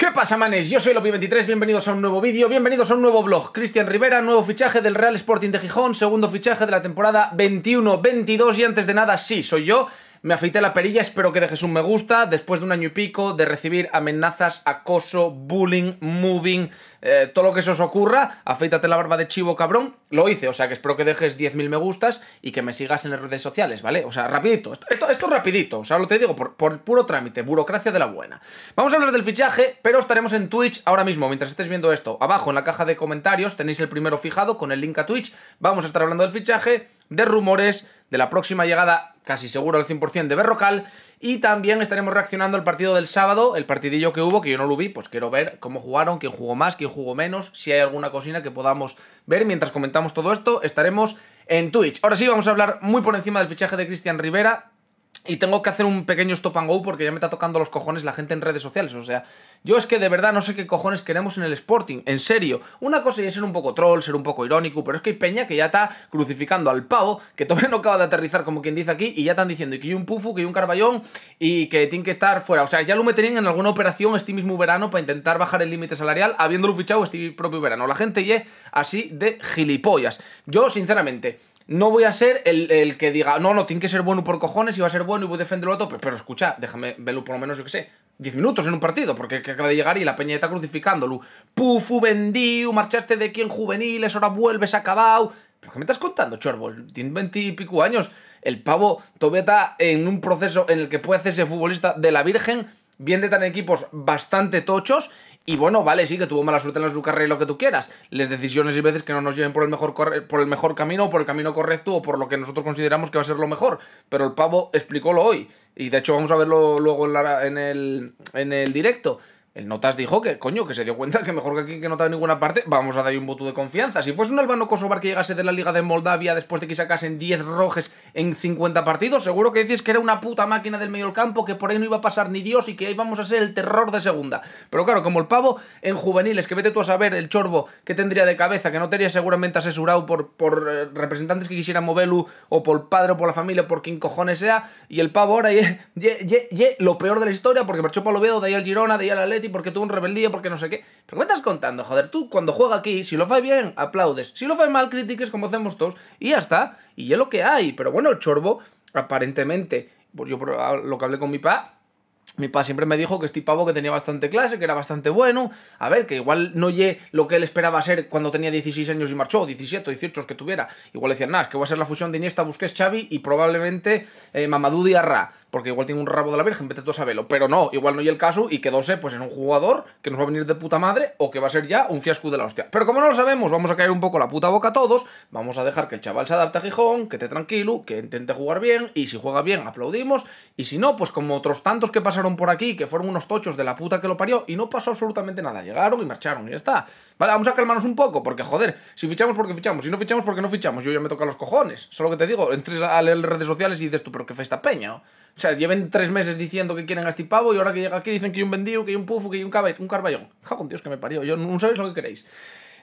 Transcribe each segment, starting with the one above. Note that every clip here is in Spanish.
¿Qué pasa, manes? Yo soy Lopi23, bienvenidos a un nuevo vídeo, bienvenidos a un nuevo blog. Cristian Rivera, nuevo fichaje del Real Sporting de Gijón, segundo fichaje de la temporada 21-22 y antes de nada, sí, soy yo. Me afeité la perilla, espero que dejes un me gusta. Después de un año y pico de recibir amenazas, acoso, bullying, moving, eh, todo lo que se os ocurra, afeítate la barba de chivo, cabrón. Lo hice, o sea que espero que dejes 10.000 me gustas y que me sigas en las redes sociales, ¿vale? O sea, rapidito, esto, esto es rapidito, o sea, lo te digo, por, por puro trámite, burocracia de la buena. Vamos a hablar del fichaje, pero estaremos en Twitch ahora mismo, mientras estés viendo esto. Abajo en la caja de comentarios tenéis el primero fijado con el link a Twitch. Vamos a estar hablando del fichaje de rumores de la próxima llegada, casi seguro al 100% de Berrocal, y también estaremos reaccionando al partido del sábado, el partidillo que hubo, que yo no lo vi, pues quiero ver cómo jugaron, quién jugó más, quién jugó menos, si hay alguna cocina que podamos ver. Mientras comentamos todo esto, estaremos en Twitch. Ahora sí, vamos a hablar muy por encima del fichaje de Cristian Rivera, y tengo que hacer un pequeño stop and go porque ya me está tocando los cojones la gente en redes sociales. O sea, yo es que de verdad no sé qué cojones queremos en el Sporting. En serio, una cosa es ser un poco troll, ser un poco irónico, pero es que hay peña que ya está crucificando al pavo, que todavía no acaba de aterrizar como quien dice aquí, y ya están diciendo que hay un pufu, que hay un carballón y que tiene que estar fuera. O sea, ya lo meterían en alguna operación este mismo verano para intentar bajar el límite salarial, habiéndolo fichado este propio verano. La gente ya así de gilipollas. Yo, sinceramente, no voy a ser el, que diga, no, no, tiene que ser bueno por cojones y va a ser bueno y voy a defenderlo a tope. Pero escucha, déjame verlo por lo menos, yo qué sé, 10 minutos en un partido, porque acaba de llegar y la peña está crucificándolo. Pufu, vendiu, marchaste de quien juveniles, ahora vuelves, acabado. ¿Pero qué me estás contando, Chorbo? Tiene 20 y pico años. El pavo todavía está en un proceso en el que puede hacerse futbolista de la Virgen. viene de tan equipos bastante tochos y bueno, vale, sí, que tuvo mala suerte en su carrera y lo que tú quieras. Las decisiones y veces que no nos lleven por el mejor, por el mejor camino, o por el camino correcto, o por lo que nosotros consideramos que va a ser lo mejor. Pero el pavo explicó lo hoy. Y de hecho vamos a verlo luego en, en, el, en el directo. El Notas dijo que, coño, que se dio cuenta que mejor que aquí que no está en ninguna parte, vamos a darle un voto de confianza. Si fuese un albano kosovar que llegase de la Liga de Moldavia después de que sacasen 10 rojes en 50 partidos, seguro que decís que era una puta máquina del medio del campo, que por ahí no iba a pasar ni Dios y que ahí vamos a ser el terror de segunda. Pero claro, como el pavo en juveniles, que vete tú a saber el chorbo que tendría de cabeza, que no tendría seguramente asesorado por, por eh, representantes que quisieran moverlo, o por el padre, o por la familia, por quien cojones sea, y el pavo ahora y, lo peor de la historia, porque marchó para Oviedo, de ahí al Girona, de ahí al porque tuvo un rebeldía, porque no sé qué. ¿Pero me estás contando? Joder, tú cuando juega aquí, si lo fai bien, aplaudes. Si lo fai mal, critiques como hacemos todos. Y ya está. Y es lo que hay. Pero bueno, el chorbo, aparentemente, pues yo lo que hablé con mi pa, mi papá siempre me dijo que este pavo que tenía bastante clase, que era bastante bueno. A ver, que igual no oye lo que él esperaba ser cuando tenía 16 años y marchó, 17, 18, que tuviera. Igual decían, nada, es que va a ser la fusión de Iniesta, Busquets, Xavi y probablemente eh, Mamadou Diarra porque igual tiene un rabo de la Virgen, vete tú a saberlo. Pero no, igual no hay el caso y quedóse pues en un jugador que nos va a venir de puta madre o que va a ser ya un fiasco de la hostia. Pero como no lo sabemos, vamos a caer un poco la puta boca a todos, vamos a dejar que el chaval se adapte a Gijón, que esté tranquilo, que intente jugar bien y si juega bien aplaudimos y si no, pues como otros tantos que pasaron por aquí, que fueron unos tochos de la puta que lo parió y no pasó absolutamente nada, llegaron y marcharon y ya está. Vale, vamos a calmarnos un poco porque joder, si fichamos porque fichamos, si no fichamos porque no fichamos, yo ya me toca los cojones. Solo que te digo, entres a las redes sociales y dices tú, pero qué fe esta peña, o sea, lleven tres meses diciendo que quieren a este pavo y ahora que llega aquí dicen que hay un vendío, que hay un pufo, que hay un, un carballón. Ja, con Dios que me parió, yo no sabéis lo que queréis.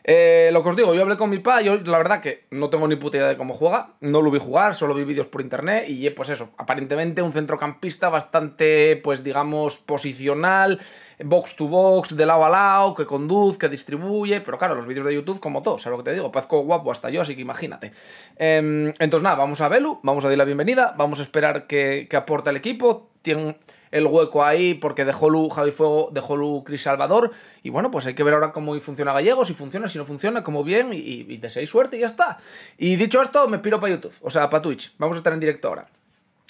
Eh, lo que os digo, yo hablé con mi pa, yo la verdad que no tengo ni puta idea de cómo juega, no lo vi jugar, solo vi vídeos por internet y eh, pues eso, aparentemente un centrocampista bastante, pues digamos, posicional, box to box, de lado a lado, que conduce, que distribuye, pero claro, los vídeos de YouTube como todo, ¿sabes lo que te digo? Pazco guapo hasta yo, así que imagínate. Em, entonces nada, vamos a Belu, vamos a darle la bienvenida, vamos a esperar que, que aporte el equipo, tiene el hueco ahí porque dejó Lu Javi Fuego, dejó Lu Cris Salvador. Y bueno, pues hay que ver ahora cómo funciona Gallego, si funciona, si no funciona, cómo bien. Y, y seis suerte y ya está. Y dicho esto, me piro para YouTube, o sea, para Twitch. Vamos a estar en directo ahora.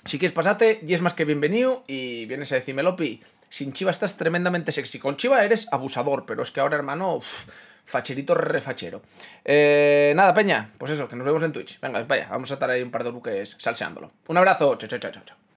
Si quieres pasate, y es más que bienvenido. Y vienes a decirme, Lopi, sin Chiva estás tremendamente sexy. Con Chiva eres abusador, pero es que ahora, hermano, facherito refachero. Eh, nada, Peña, pues eso, que nos vemos en Twitch. Venga, vaya, vamos a estar ahí un par de buques salseándolo. Un abrazo, chao, chao, chao.